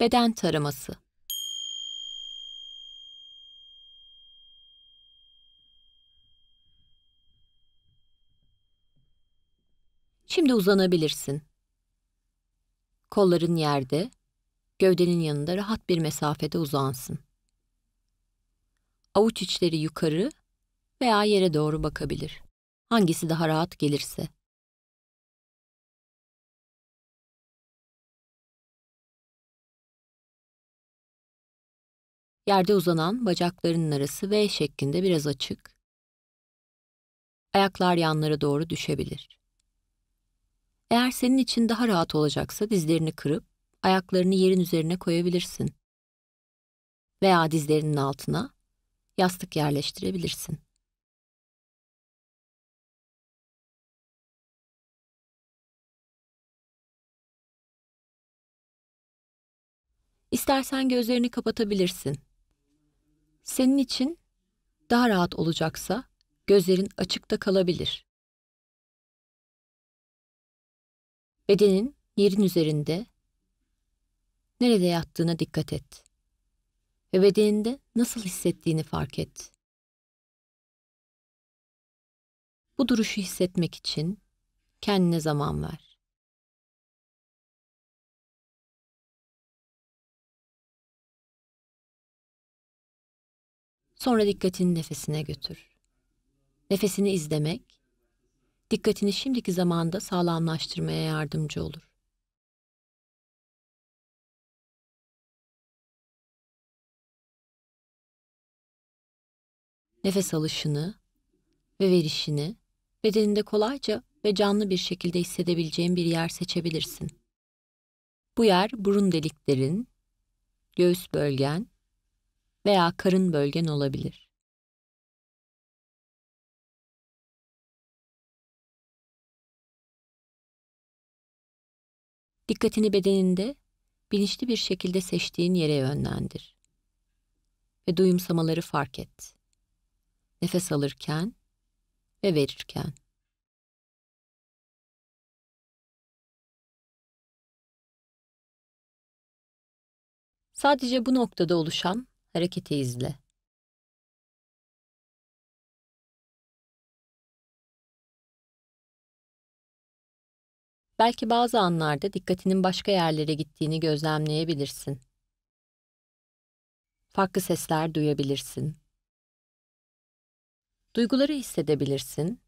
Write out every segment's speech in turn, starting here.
Beden taraması. Şimdi uzanabilirsin. Kolların yerde, gövdenin yanında rahat bir mesafede uzansın. Avuç içleri yukarı veya yere doğru bakabilir. Hangisi daha rahat gelirse. Yerde uzanan bacaklarının arası V şeklinde biraz açık. Ayaklar yanlara doğru düşebilir. Eğer senin için daha rahat olacaksa dizlerini kırıp ayaklarını yerin üzerine koyabilirsin. Veya dizlerinin altına yastık yerleştirebilirsin. İstersen gözlerini kapatabilirsin senin için daha rahat olacaksa gözlerin açıkta kalabilir. Bedenin yerin üzerinde nerede yattığına dikkat et ve bedeninde nasıl hissettiğini fark et. Bu duruşu hissetmek için kendine zaman ver. Sonra dikkatini nefesine götür. Nefesini izlemek, dikkatini şimdiki zamanda sağlamlaştırmaya yardımcı olur. Nefes alışını ve verişini bedeninde kolayca ve canlı bir şekilde hissedebileceğin bir yer seçebilirsin. Bu yer burun deliklerin, göğüs bölgen veya karın bölgen olabilir. Dikkatini bedeninde bilinçli bir şekilde seçtiğin yere yönlendir. Ve duyumsamaları fark et. Nefes alırken ve verirken. Sadece bu noktada oluşan Hareketi izle. Belki bazı anlarda dikkatinin başka yerlere gittiğini gözlemleyebilirsin. Farklı sesler duyabilirsin. Duyguları hissedebilirsin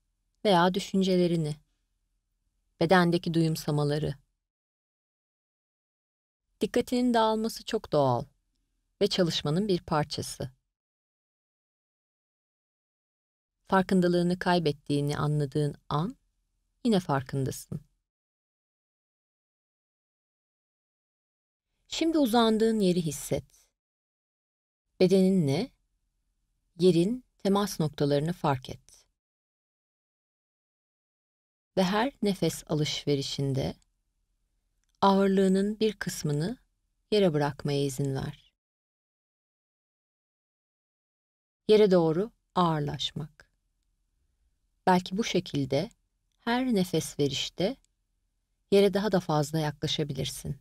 veya düşüncelerini, bedendeki duyumsamaları. Dikkatinin dağılması çok doğal ve çalışmanın bir parçası. Farkındalığını kaybettiğini anladığın an yine farkındasın. Şimdi uzandığın yeri hisset. Bedeninle yerin temas noktalarını fark et. Ve her nefes alışverişinde ağırlığının bir kısmını yere bırakmaya izin ver. yere doğru ağırlaşmak. Belki bu şekilde her nefes verişte yere daha da fazla yaklaşabilirsin.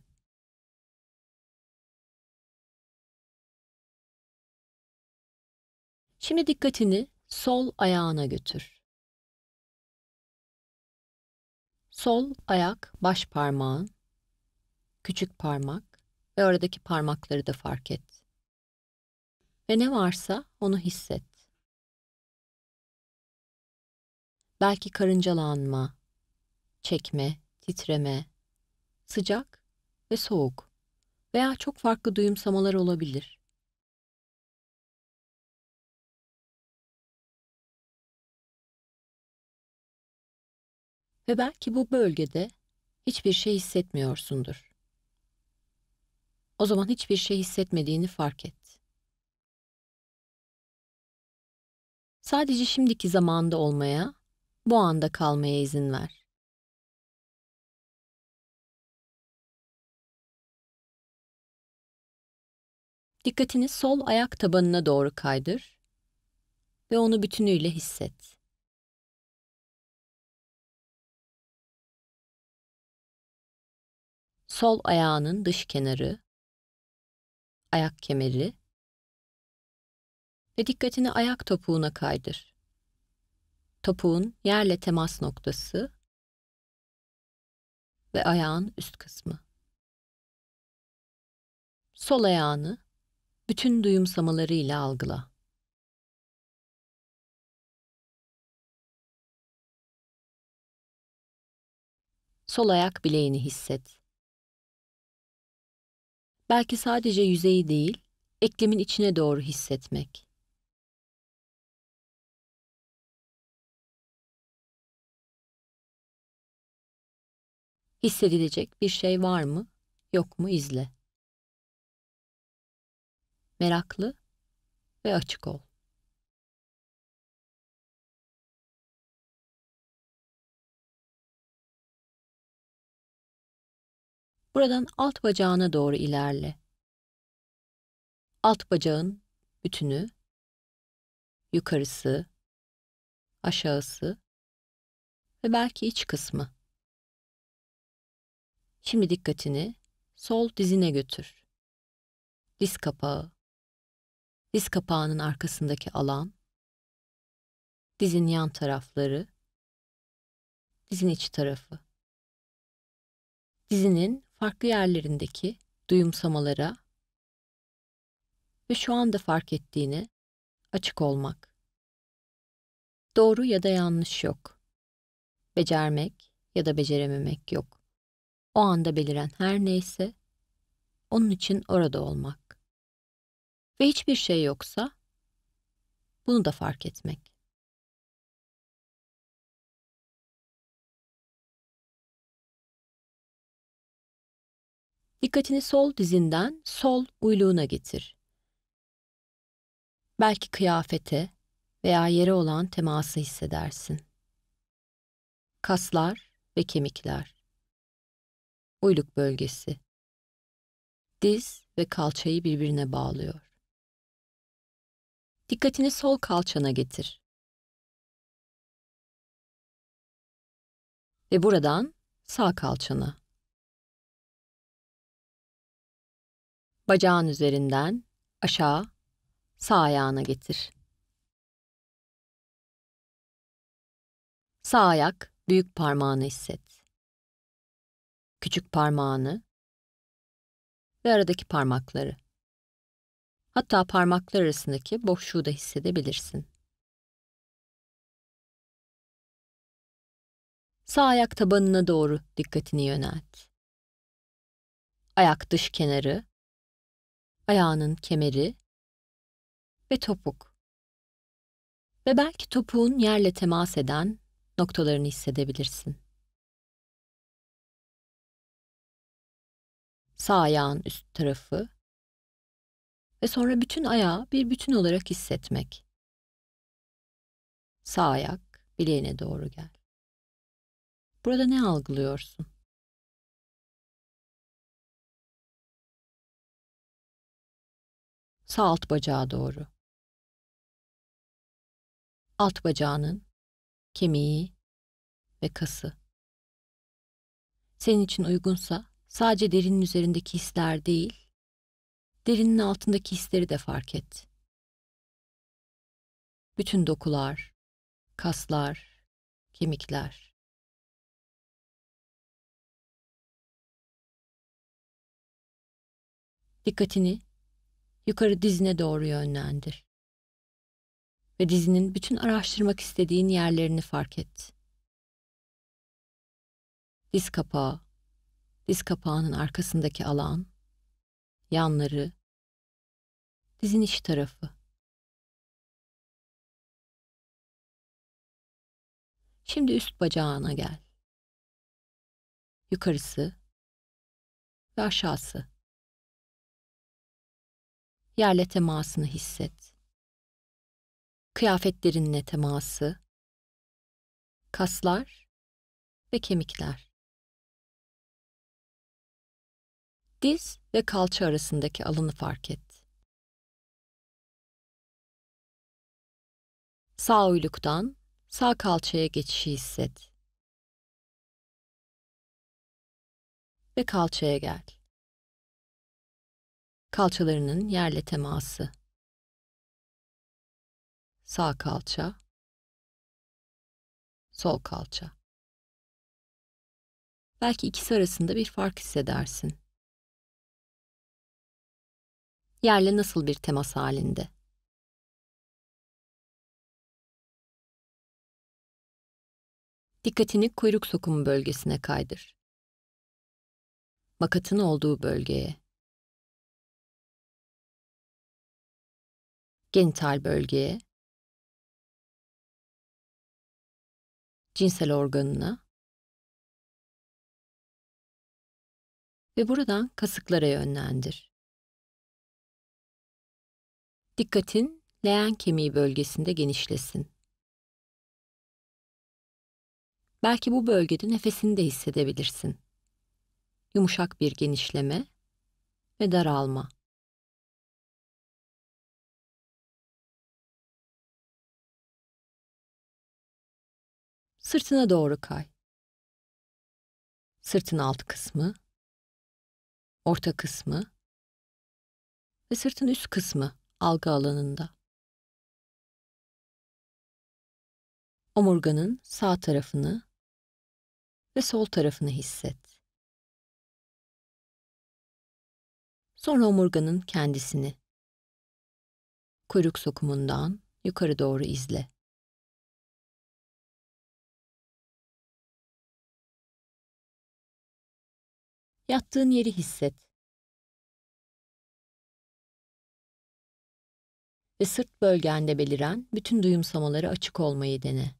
Şimdi dikkatini sol ayağına götür. Sol ayak baş parmağın, küçük parmak ve oradaki parmakları da fark et. Ve ne varsa onu hisset. Belki karıncalanma, çekme, titreme, sıcak ve soğuk veya çok farklı duyumsamalar olabilir. Ve belki bu bölgede hiçbir şey hissetmiyorsundur. O zaman hiçbir şey hissetmediğini fark et. Sadece şimdiki zamanda olmaya, bu anda kalmaya izin ver. Dikkatini sol ayak tabanına doğru kaydır ve onu bütünüyle hisset. Sol ayağının dış kenarı, ayak kemeri ve dikkatini ayak topuğuna kaydır. Topuğun yerle temas noktası ve ayağın üst kısmı. Sol ayağını bütün duyumsamalarıyla algıla. Sol ayak bileğini hisset. Belki sadece yüzeyi değil, eklemin içine doğru hissetmek. Hissedilecek bir şey var mı, yok mu izle. Meraklı ve açık ol. Buradan alt bacağına doğru ilerle. Alt bacağın bütünü, yukarısı, aşağısı ve belki iç kısmı. Şimdi dikkatini sol dizine götür. Diz kapağı. Diz kapağının arkasındaki alan. Dizin yan tarafları. Dizin iç tarafı. Dizinin farklı yerlerindeki duyumsamalara ve şu anda fark ettiğini açık olmak. Doğru ya da yanlış yok. Becermek ya da becerememek yok o anda beliren her neyse, onun için orada olmak. Ve hiçbir şey yoksa, bunu da fark etmek. Dikkatini sol dizinden sol uyluğuna getir. Belki kıyafete veya yere olan teması hissedersin. Kaslar ve kemikler. Uyluk bölgesi. Diz ve kalçayı birbirine bağlıyor. Dikkatini sol kalçana getir. Ve buradan sağ kalçana. Bacağın üzerinden aşağı sağ ayağına getir. Sağ ayak büyük parmağını hisset küçük parmağını ve aradaki parmakları. Hatta parmaklar arasındaki boşluğu da hissedebilirsin. Sağ ayak tabanına doğru dikkatini yönelt. Ayak dış kenarı, ayağının kemeri ve topuk. Ve belki topuğun yerle temas eden noktalarını hissedebilirsin. sağ ayağın üst tarafı ve sonra bütün ayağı bir bütün olarak hissetmek. Sağ ayak bileğine doğru gel. Burada ne algılıyorsun? Sağ alt bacağa doğru. Alt bacağının kemiği ve kası. Senin için uygunsa Sadece derinin üzerindeki hisler değil, derinin altındaki hisleri de fark et. Bütün dokular, kaslar, kemikler. Dikkatini yukarı dizine doğru yönlendir. Ve dizinin bütün araştırmak istediğin yerlerini fark et. Diz kapağı, diz kapağının arkasındaki alan, yanları, dizin iç tarafı. Şimdi üst bacağına gel. Yukarısı ve aşağısı. Yerle temasını hisset. Kıyafetlerinle teması, kaslar ve kemikler. diz ve kalça arasındaki alanı fark et. Sağ uyluktan sağ kalçaya geçişi hisset. Ve kalçaya gel. Kalçalarının yerle teması. Sağ kalça. Sol kalça. Belki ikisi arasında bir fark hissedersin yerle nasıl bir temas halinde? Dikkatini kuyruk sokumu bölgesine kaydır. Makatın olduğu bölgeye. Genital bölgeye. Cinsel organına. Ve buradan kasıklara yönlendir. Dikkatin leğen kemiği bölgesinde genişlesin. Belki bu bölgede nefesini de hissedebilirsin. Yumuşak bir genişleme ve daralma. Sırtına doğru kay. Sırtın alt kısmı, orta kısmı ve sırtın üst kısmı algı alanında. Omurganın sağ tarafını ve sol tarafını hisset. Sonra omurganın kendisini kuyruk sokumundan yukarı doğru izle. Yattığın yeri hisset. ve sırt bölgende beliren bütün duyumsamaları açık olmayı dene.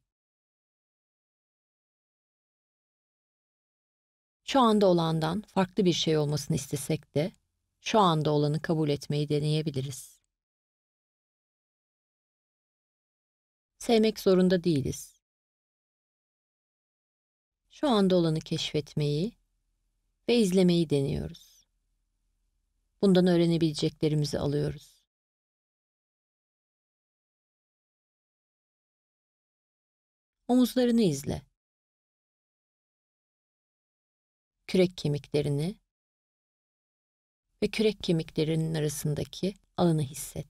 Şu anda olandan farklı bir şey olmasını istesek de şu anda olanı kabul etmeyi deneyebiliriz. Sevmek zorunda değiliz. Şu anda olanı keşfetmeyi ve izlemeyi deniyoruz. Bundan öğrenebileceklerimizi alıyoruz. Omuzlarını izle. Kürek kemiklerini ve kürek kemiklerinin arasındaki alanı hisset.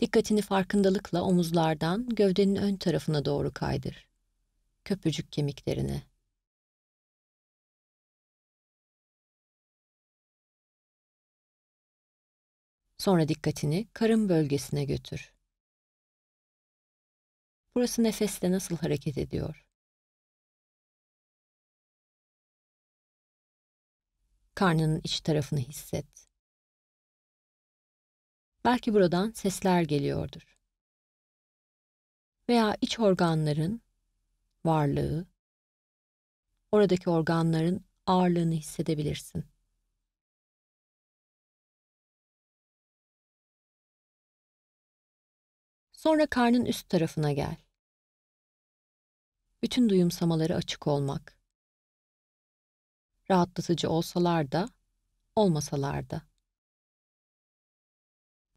Dikkatini farkındalıkla omuzlardan gövdenin ön tarafına doğru kaydır. köpücük kemiklerine. Sonra dikkatini karın bölgesine götür. Burası nefesle nasıl hareket ediyor? Karnının iç tarafını hisset. Belki buradan sesler geliyordur. Veya iç organların varlığı, oradaki organların ağırlığını hissedebilirsin. Sonra karnın üst tarafına gel bütün duyumsamaları açık olmak. Rahatlatıcı olsalar da, olmasalar da.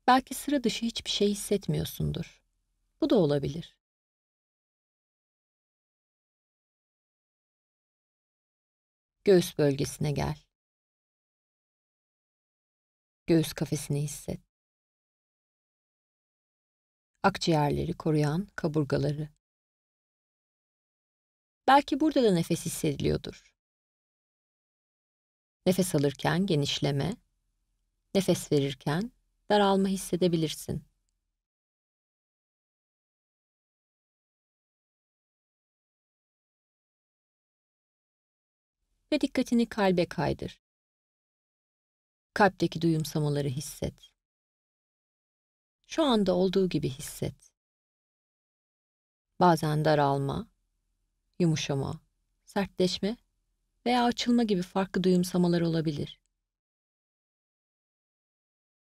Belki sıra dışı hiçbir şey hissetmiyorsundur. Bu da olabilir. Göğüs bölgesine gel. Göğüs kafesini hisset. Akciğerleri koruyan kaburgaları. Belki burada da nefes hissediliyordur. Nefes alırken genişleme, nefes verirken daralma hissedebilirsin. Ve dikkatini kalbe kaydır. Kalpteki duyumsamaları hisset. Şu anda olduğu gibi hisset. Bazen daralma, yumuşama, sertleşme veya açılma gibi farklı duyumsamalar olabilir.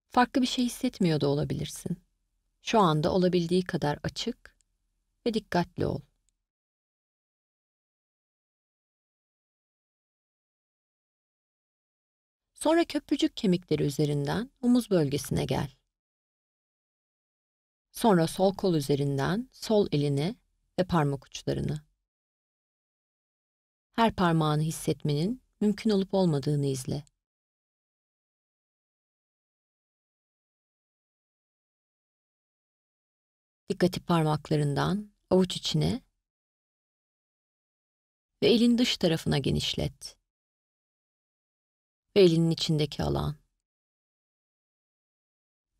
Farklı bir şey hissetmiyor da olabilirsin. Şu anda olabildiği kadar açık ve dikkatli ol. Sonra köprücük kemikleri üzerinden omuz bölgesine gel. Sonra sol kol üzerinden sol elini ve parmak uçlarını her parmağını hissetmenin mümkün olup olmadığını izle. Dikkati parmaklarından avuç içine ve elin dış tarafına genişlet. Ve elinin içindeki alan.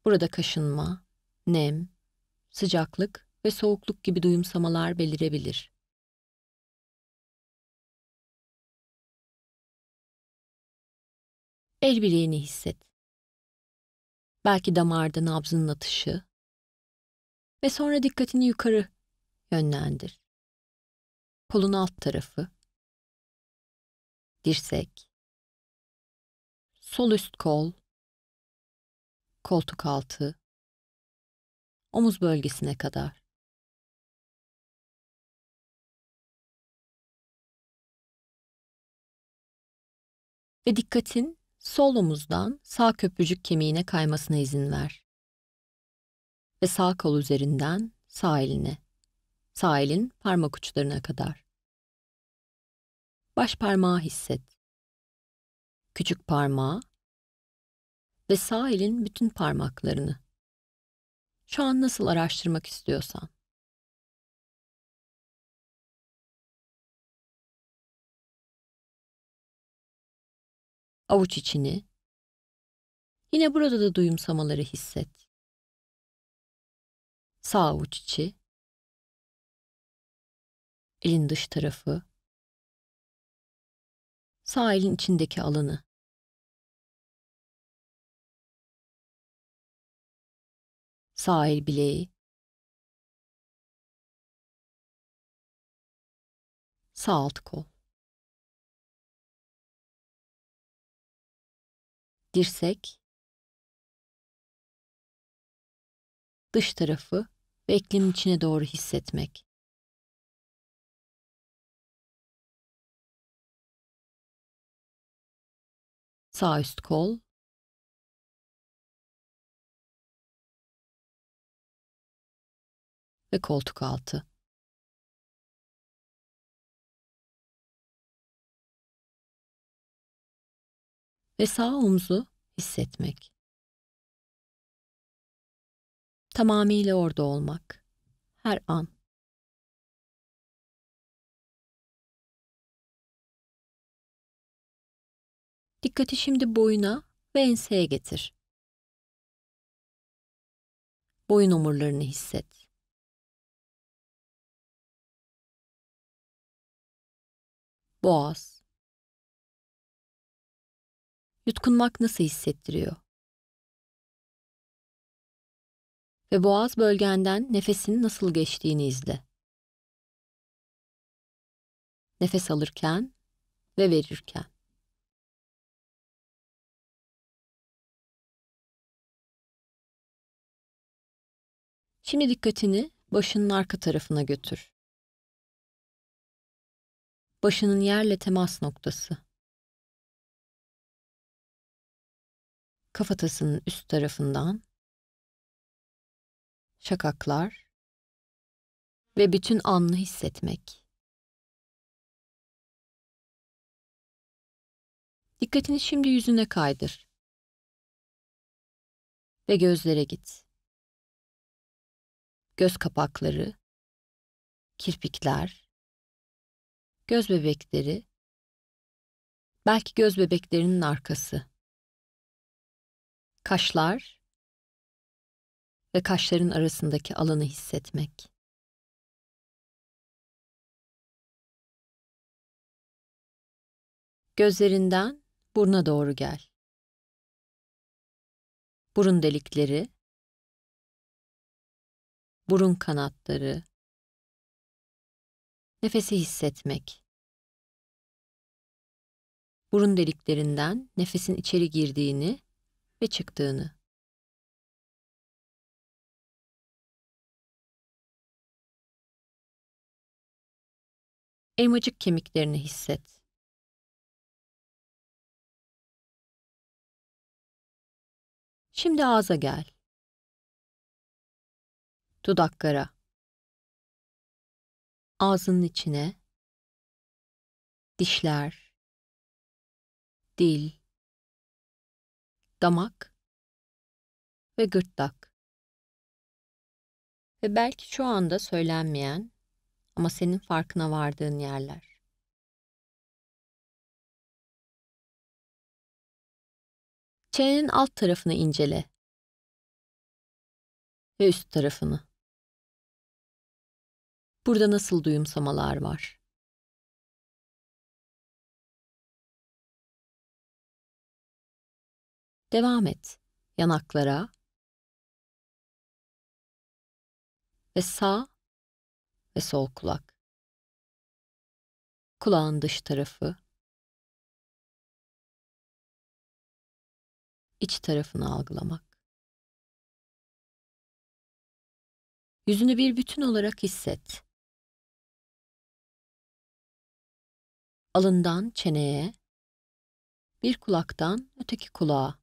Burada kaşınma, nem, sıcaklık ve soğukluk gibi duyumsamalar belirebilir. El bileğini hisset. Belki damarda nabzının atışı. Ve sonra dikkatini yukarı yönlendir. Kolun alt tarafı. Dirsek. Sol üst kol. Koltuk altı. Omuz bölgesine kadar. Ve dikkatin Sol omuzdan sağ köprücük kemiğine kaymasına izin ver. Ve sağ kol üzerinden sağ eline, sağ elin parmak uçlarına kadar. Baş parmağı hisset. Küçük parmağı ve sağ elin bütün parmaklarını. Şu an nasıl araştırmak istiyorsan. avuç içini. Yine burada da duyumsamaları hisset. Sağ avuç içi. Elin dış tarafı. Sağ elin içindeki alanı. Sağ el bileği. Sağ alt kol. dirsek, dış tarafı ve eklimin içine doğru hissetmek. Sağ üst kol, ve koltuk altı. ve sağ omzu hissetmek. Tamamıyla orada olmak. Her an. Dikkati şimdi boyuna ve enseye getir. Boyun omurlarını hisset. Boğaz Yutkunmak nasıl hissettiriyor? Ve boğaz bölgenden nefesin nasıl geçtiğini izle. Nefes alırken ve verirken. Şimdi dikkatini başının arka tarafına götür. Başının yerle temas noktası. kafatasının üst tarafından şakaklar ve bütün anını hissetmek. Dikkatini şimdi yüzüne kaydır ve gözlere git. Göz kapakları, kirpikler, göz bebekleri, belki göz bebeklerinin arkası kaşlar ve kaşların arasındaki alanı hissetmek. Gözlerinden buruna doğru gel. Burun delikleri, burun kanatları, nefesi hissetmek. Burun deliklerinden nefesin içeri girdiğini ve çıktığını. Elmacık kemiklerini hisset. Şimdi ağza gel. Dudaklara. Ağzının içine. Dişler. Dil damak ve gırtlak. Ve belki şu anda söylenmeyen ama senin farkına vardığın yerler. Çenenin alt tarafını incele ve üst tarafını. Burada nasıl duyumsamalar var? Devam et. Yanaklara ve sağ ve sol kulak. Kulağın dış tarafı. iç tarafını algılamak. Yüzünü bir bütün olarak hisset. Alından çeneye, bir kulaktan öteki kulağa.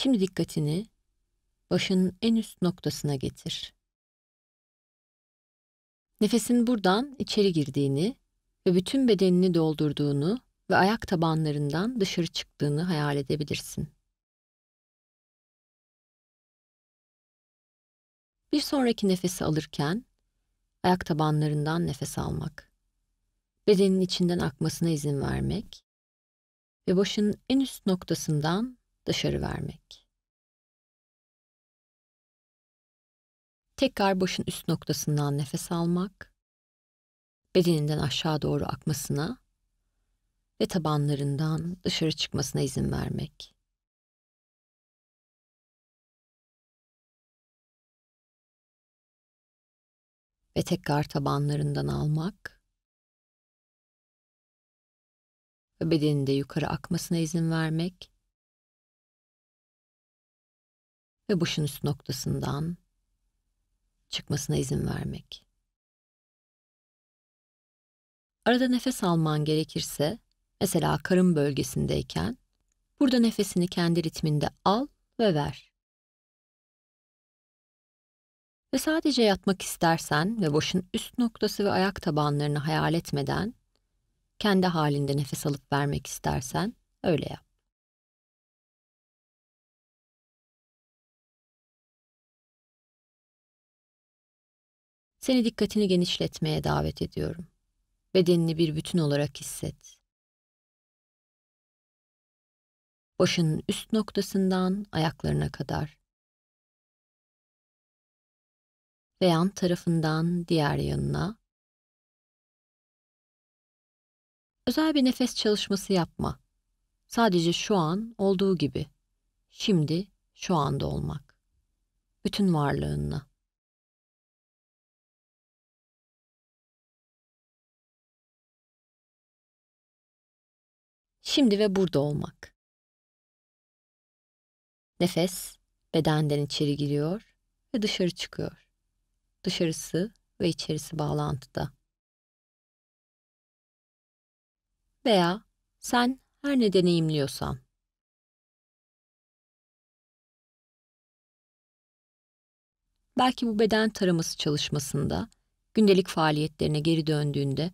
Şimdi dikkatini başının en üst noktasına getir. Nefesin buradan içeri girdiğini ve bütün bedenini doldurduğunu ve ayak tabanlarından dışarı çıktığını hayal edebilirsin. Bir sonraki nefesi alırken ayak tabanlarından nefes almak, bedenin içinden akmasına izin vermek ve başın en üst noktasından dışarı vermek. Tekrar başın üst noktasından nefes almak, bedeninden aşağı doğru akmasına ve tabanlarından dışarı çıkmasına izin vermek. Ve tekrar tabanlarından almak ve bedeninde yukarı akmasına izin vermek ve başın üst noktasından çıkmasına izin vermek. Arada nefes alman gerekirse, mesela karın bölgesindeyken, burada nefesini kendi ritminde al ve ver. Ve sadece yatmak istersen ve başın üst noktası ve ayak tabanlarını hayal etmeden, kendi halinde nefes alıp vermek istersen öyle yap. Seni dikkatini genişletmeye davet ediyorum. Bedenini bir bütün olarak hisset. Başının üst noktasından ayaklarına kadar. Ve yan tarafından diğer yanına. Özel bir nefes çalışması yapma. Sadece şu an olduğu gibi. Şimdi, şu anda olmak. Bütün varlığınla. şimdi ve burada olmak. Nefes bedenden içeri giriyor ve dışarı çıkıyor. Dışarısı ve içerisi bağlantıda. Veya sen her ne deneyimliyorsan. Belki bu beden taraması çalışmasında gündelik faaliyetlerine geri döndüğünde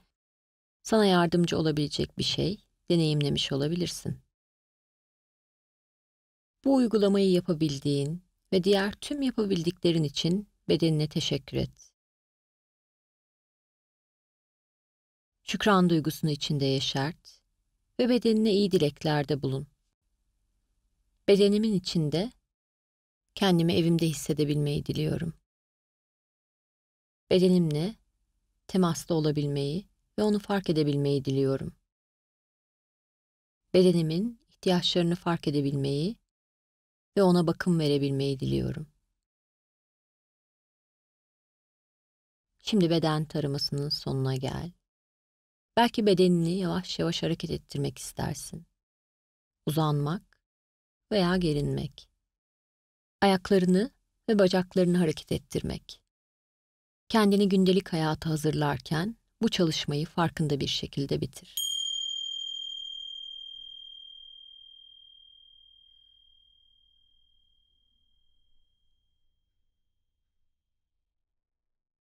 sana yardımcı olabilecek bir şey deneyimlemiş olabilirsin. Bu uygulamayı yapabildiğin ve diğer tüm yapabildiklerin için bedenine teşekkür et. Şükran duygusunu içinde yaşart ve bedenine iyi dileklerde bulun. Bedenimin içinde kendimi evimde hissedebilmeyi diliyorum. Bedenimle temasta olabilmeyi ve onu fark edebilmeyi diliyorum bedenimin ihtiyaçlarını fark edebilmeyi ve ona bakım verebilmeyi diliyorum. Şimdi beden taramasının sonuna gel. Belki bedenini yavaş yavaş hareket ettirmek istersin. Uzanmak veya gerinmek. Ayaklarını ve bacaklarını hareket ettirmek. Kendini gündelik hayata hazırlarken bu çalışmayı farkında bir şekilde bitir.